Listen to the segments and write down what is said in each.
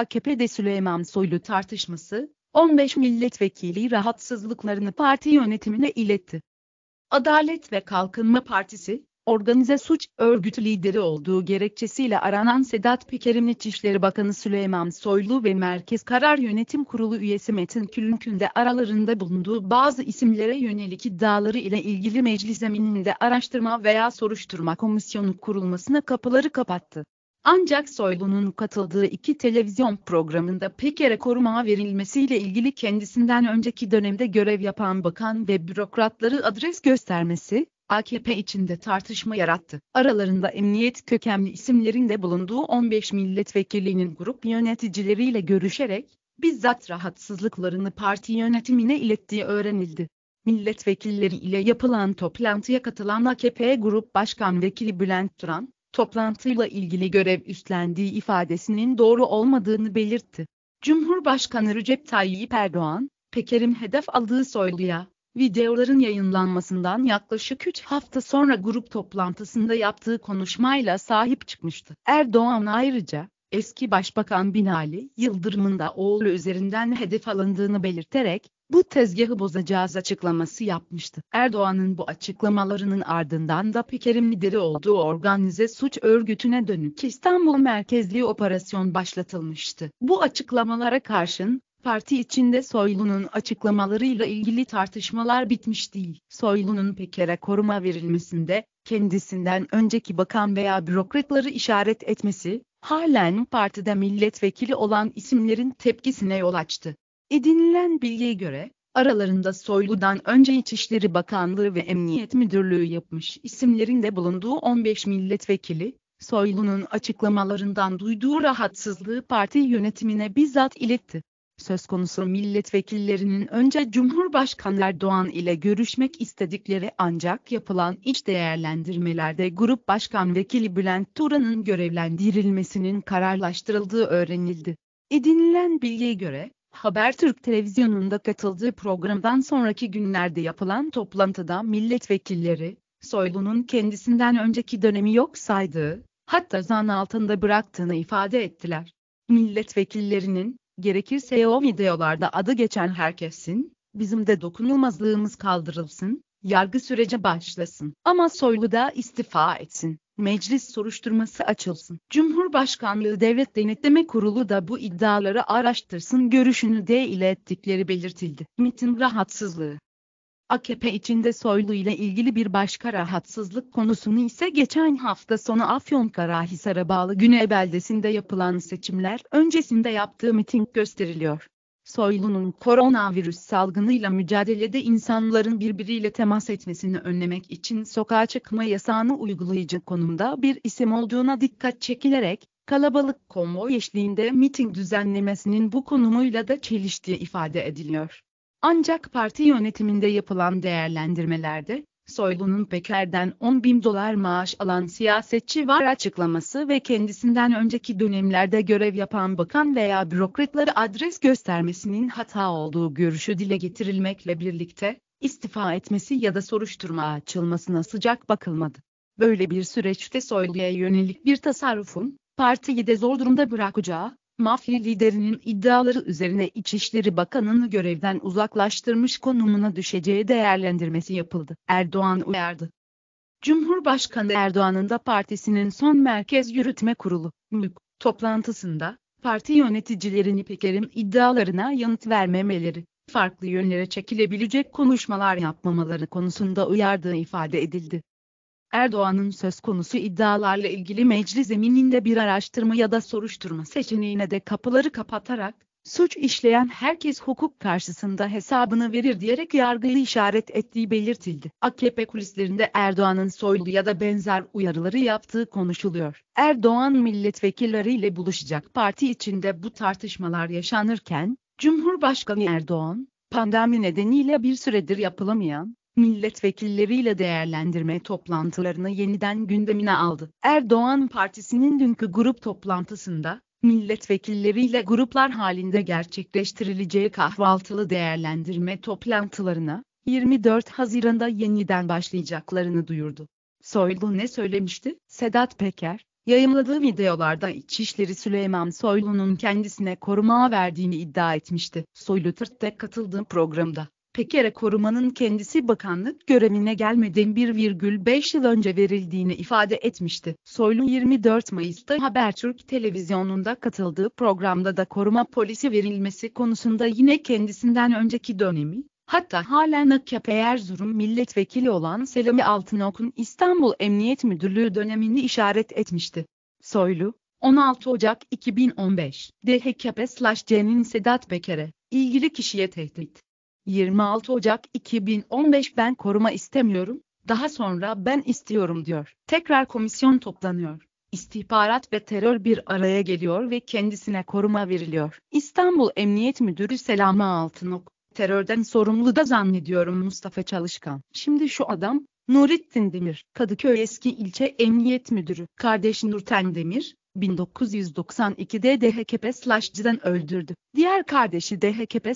AKP'de Süleyman Soylu tartışması, 15 milletvekili rahatsızlıklarını parti yönetimine iletti. Adalet ve Kalkınma Partisi, organize suç örgütü lideri olduğu gerekçesiyle aranan Sedat Peker'in İçişleri Bakanı Süleyman Soylu ve Merkez Karar Yönetim Kurulu üyesi Metin Külünk'ün de aralarında bulunduğu bazı isimlere yönelik iddiaları ile ilgili meclis zemininde araştırma veya soruşturma komisyonu kurulmasına kapıları kapattı. Ancak Soylu'nun katıldığı iki televizyon programında Peker'e koruma verilmesiyle ilgili kendisinden önceki dönemde görev yapan bakan ve bürokratları adres göstermesi, AKP içinde tartışma yarattı. Aralarında emniyet kökenli isimlerin de bulunduğu 15 milletvekilinin grup yöneticileriyle görüşerek, bizzat rahatsızlıklarını parti yönetimine ilettiği öğrenildi. Milletvekilleri ile yapılan toplantıya katılan AKP Grup Başkan Vekili Bülent Duran, toplantıyla ilgili görev üstlendiği ifadesinin doğru olmadığını belirtti. Cumhurbaşkanı Recep Tayyip Erdoğan, Peker'in hedef aldığı soyluya, videoların yayınlanmasından yaklaşık 3 hafta sonra grup toplantısında yaptığı konuşmayla sahip çıkmıştı. Erdoğan ayrıca, eski Başbakan Binali Yıldırım'ın da oğlu üzerinden hedef alındığını belirterek, bu tezgahı bozacağız açıklaması yapmıştı. Erdoğan'ın bu açıklamalarının ardından da Peker'in lideri olduğu organize suç örgütüne dönük İstanbul merkezli operasyon başlatılmıştı. Bu açıklamalara karşın Parti içinde Soylu'nun açıklamalarıyla ilgili tartışmalar bitmiş değil. Soylu'nun Peker'e koruma verilmesinde, kendisinden önceki bakan veya bürokratları işaret etmesi, halen partide milletvekili olan isimlerin tepkisine yol açtı. Edinilen bilgiye göre, aralarında soyludan önce İçişleri Bakanlığı ve Emniyet Müdürlüğü yapmış isimlerin de bulunduğu 15 milletvekili, Soylu'nun açıklamalarından duyduğu rahatsızlığı parti yönetimine bizzat iletti. Söz konusu milletvekillerinin önce Cumhurbaşkanı Erdoğan ile görüşmek istedikleri ancak yapılan iç değerlendirmelerde Grup Başkan Vekili Bülent Turan'ın görevlendirilmesinin kararlaştırıldığı öğrenildi. Edinilen bilgiye göre, Habertürk televizyonunda katıldığı programdan sonraki günlerde yapılan toplantıda milletvekilleri, Soylu'nun kendisinden önceki dönemi yok saydığı, hatta zan altında bıraktığını ifade ettiler. Milletvekillerinin, gerekirse o videolarda adı geçen herkesin, bizim de dokunulmazlığımız kaldırılsın, yargı süreci başlasın. Ama Soylu da istifa etsin. Meclis soruşturması açılsın. Cumhurbaşkanlığı Devlet Denetleme Kurulu da bu iddiaları araştırsın görüşünü de ilettikleri belirtildi. MIT'in rahatsızlığı AKP içinde Soylu ile ilgili bir başka rahatsızlık konusunu ise geçen hafta sonu Afyonkarahisar'a bağlı Güney beldesinde yapılan seçimler öncesinde yaptığı miting gösteriliyor. Soylu'nun koronavirüs salgınıyla mücadelede insanların birbiriyle temas etmesini önlemek için sokağa çıkma yasağını uygulayıcı konumda bir isim olduğuna dikkat çekilerek, kalabalık konvoy eşliğinde miting düzenlemesinin bu konumuyla da çeliştiği ifade ediliyor. Ancak parti yönetiminde yapılan değerlendirmelerde, Soylu'nun Peker'den 10 bin dolar maaş alan siyasetçi var açıklaması ve kendisinden önceki dönemlerde görev yapan bakan veya bürokratları adres göstermesinin hata olduğu görüşü dile getirilmekle birlikte, istifa etmesi ya da soruşturma açılmasına sıcak bakılmadı. Böyle bir süreçte Soylu'ya yönelik bir tasarrufun, partiyi de zor durumda bırakacağı, mafya liderinin iddiaları üzerine İçişleri Bakanı'nı görevden uzaklaştırmış konumuna düşeceği değerlendirmesi yapıldı. Erdoğan uyardı. Cumhurbaşkanı Erdoğan'ın da partisinin son Merkez Yürütme Kurulu MÜK toplantısında parti yöneticilerini Peker'in iddialarına yanıt vermemeleri, farklı yönlere çekilebilecek konuşmalar yapmamaları konusunda uyardığı ifade edildi. Erdoğan'ın söz konusu iddialarla ilgili meclis zemininde bir araştırma ya da soruşturma seçeneğine de kapıları kapatarak, suç işleyen herkes hukuk karşısında hesabını verir diyerek yargıyı işaret ettiği belirtildi. AKP kulislerinde Erdoğan'ın soylu ya da benzer uyarıları yaptığı konuşuluyor. Erdoğan milletvekilleriyle buluşacak parti içinde bu tartışmalar yaşanırken, Cumhurbaşkanı Erdoğan, pandemi nedeniyle bir süredir yapılamayan, milletvekilleriyle değerlendirme toplantılarını yeniden gündemine aldı. Erdoğan Partisi'nin dünkü grup toplantısında, milletvekilleriyle gruplar halinde gerçekleştirileceği kahvaltılı değerlendirme toplantılarına, 24 Haziran'da yeniden başlayacaklarını duyurdu. Soylu ne söylemişti? Sedat Peker, yayımladığı videolarda İçişleri Süleyman Soylu'nun kendisine koruma verdiğini iddia etmişti. Soylu Tırt'ta katıldığım programda Peker'e korumanın kendisi bakanlık görevine gelmeden 1,5 yıl önce verildiğini ifade etmişti. Soylu 24 Mayıs'ta Habertürk televizyonunda katıldığı programda da koruma polisi verilmesi konusunda yine kendisinden önceki dönemi, hatta halen AKP Erzurum milletvekili olan Selami Altınok'un İstanbul Emniyet Müdürlüğü dönemini işaret etmişti. Soylu, 16 Ocak 2015, HKP/C'nin Sedat Peker'e, ilgili kişiye tehdit 26 Ocak 2015 ben koruma istemiyorum, daha sonra ben istiyorum diyor. Tekrar komisyon toplanıyor. İstihbarat ve terör bir araya geliyor ve kendisine koruma veriliyor. İstanbul Emniyet Müdürü Selami Altınok, terörden sorumlu da zannediyorum Mustafa Çalışkan. Şimdi şu adam, Nurettin Demir, Kadıköy eski ilçe emniyet müdürü, Kardeş Nurten Demir, 1992'de DHKP Slash'cı'dan öldürdü. Diğer kardeşi DHKP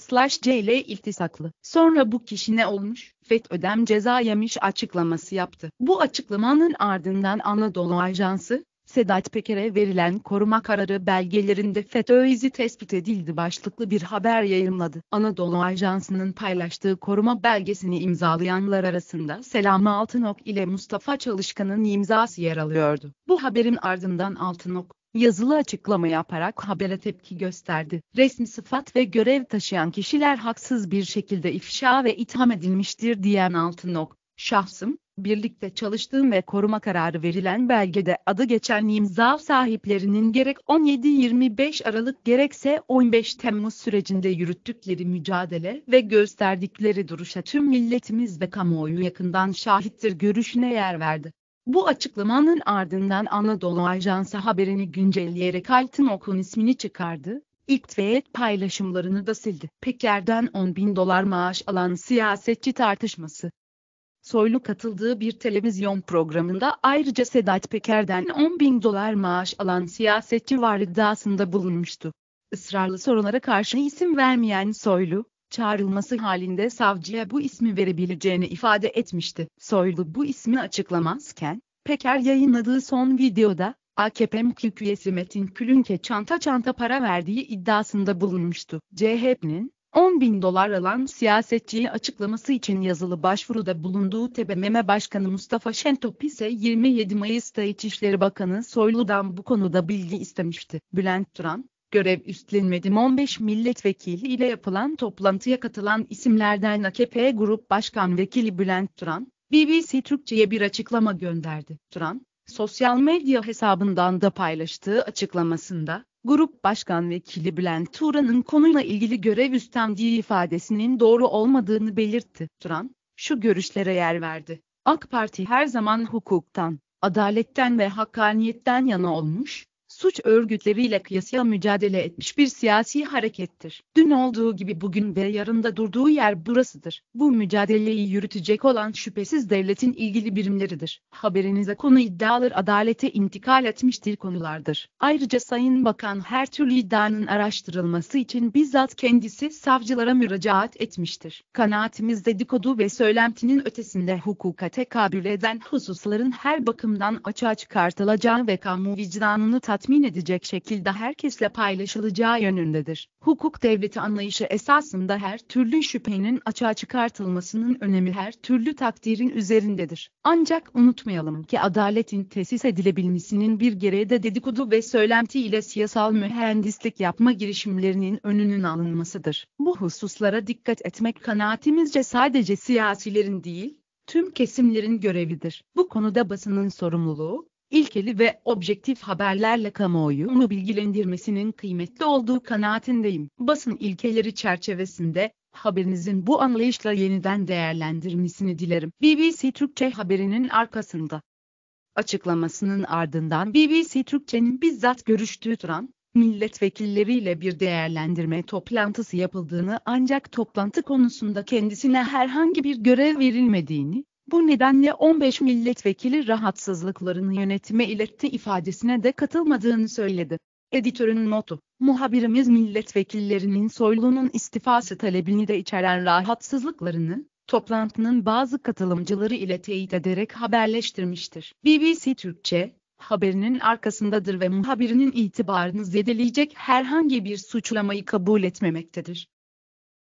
C ile iltisaklı. Sonra bu kişi ne olmuş? FETÖ'den ceza yemiş açıklaması yaptı. Bu açıklamanın ardından Anadolu Ajansı, Sedat Peker'e verilen koruma kararı belgelerinde FETÖ izi tespit edildi başlıklı bir haber yayınladı. Anadolu Ajansı'nın paylaştığı koruma belgesini imzalayanlar arasında Selami Altınok ile Mustafa Çalışkan'ın imzası yer alıyordu. Bu haberin ardından Altınok, yazılı açıklama yaparak habere tepki gösterdi. Resmi sıfat ve görev taşıyan kişiler haksız bir şekilde ifşa ve itham edilmiştir diyen Altınok, şahsım, birlikte çalıştığım ve koruma kararı verilen belgede adı geçen imza sahiplerinin gerek 17-25 Aralık gerekse 15 Temmuz sürecinde yürüttükleri mücadele ve gösterdikleri duruşa tüm milletimiz ve kamuoyu yakından şahittir görüşüne yer verdi. Bu açıklamanın ardından Anadolu Ajansı haberini güncelleyerek Altın Okun ismini çıkardı, ilk İktvet paylaşımlarını da sildi. Peker'den 10 bin dolar maaş alan siyasetçi tartışması. Soylu katıldığı bir televizyon programında ayrıca Sedat Peker'den 10 bin dolar maaş alan siyasetçi var iddiasında bulunmuştu. Israrlı sorulara karşı isim vermeyen Soylu, çağrılması halinde savcıya bu ismi verebileceğini ifade etmişti. Soylu bu ismi açıklamazken, Peker yayınladığı son videoda, AKP MKÜK üyesi Metin Külünke çanta çanta para verdiği iddiasında bulunmuştu. CHP'nin, 10 bin dolar alan siyasetçiyi açıklaması için yazılı başvuruda bulunduğu TBMM Başkanı Mustafa Şentop ise 27 Mayıs'ta İçişleri Bakanı Soylu'dan bu konuda bilgi istemişti. Bülent Turan, görev üstlenmedim 15 milletvekili ile yapılan toplantıya katılan isimlerden AKP Grup Başkan Vekili Bülent Turan, BBC Türkçe'ye bir açıklama gönderdi. Turan, sosyal medya hesabından da paylaştığı açıklamasında, Grup Başkan Vekili Bülent Turan'ın konuyla ilgili görev üstlendiği ifadesinin doğru olmadığını belirtti. Turan, şu görüşlere yer verdi. AK Parti her zaman hukuktan, adaletten ve hakkaniyetten yana olmuş, suç örgütleriyle kıyasıya mücadele etmiş bir siyasi harekettir. Dün olduğu gibi bugün ve yarın da durduğu yer burasıdır. Bu mücadeleyi yürütecek olan şüphesiz devletin ilgili birimleridir. Haberinize konu iddialar adalete intikal etmiştir konulardır. Ayrıca Sayın Bakan her türlü iddianın araştırılması için bizzat kendisi savcılara müracaat etmiştir. Kanaatimiz dedikodu ve söylentinin ötesinde hukuka tekabül eden hususların her bakımdan açığa çıkartılacağı ve kamu vicdanını tatmin tatmin edecek şekilde herkesle paylaşılacağı yönündedir. Hukuk devleti anlayışı esasında her türlü şüphenin açığa çıkartılmasının önemi her türlü takdirin üzerindedir. Ancak unutmayalım ki adaletin tesis edilebilmesinin bir gereği de dedikodu ve söylenti ile siyasal mühendislik yapma girişimlerinin önünün alınmasıdır. Bu hususlara dikkat etmek kanaatimizce sadece siyasilerin değil, tüm kesimlerin görevidir. Bu konuda basının sorumluluğu, ilkeli ve objektif haberlerle kamuoyunu bilgilendirmesinin kıymetli olduğu kanaatindeyim. Basın ilkeleri çerçevesinde haberinizin bu anlayışla yeniden değerlendirmesini dilerim. BBC Türkçe haberinin arkasında açıklamasının ardından BBC Türkçe'nin bizzat görüştüğü Turan, milletvekilleriyle bir değerlendirme toplantısı yapıldığını ancak toplantı konusunda kendisine herhangi bir görev verilmediğini, bu nedenle 15 milletvekili rahatsızlıklarını yönetime iletti ifadesine de katılmadığını söyledi. Editörün notu, muhabirimiz milletvekillerinin Soylu'nun istifası talebini de içeren rahatsızlıklarını, toplantının bazı katılımcıları ile teyit ederek haberleştirmiştir. BBC Türkçe, haberinin arkasındadır ve muhabirinin itibarını zedeleyecek herhangi bir suçlamayı kabul etmemektedir.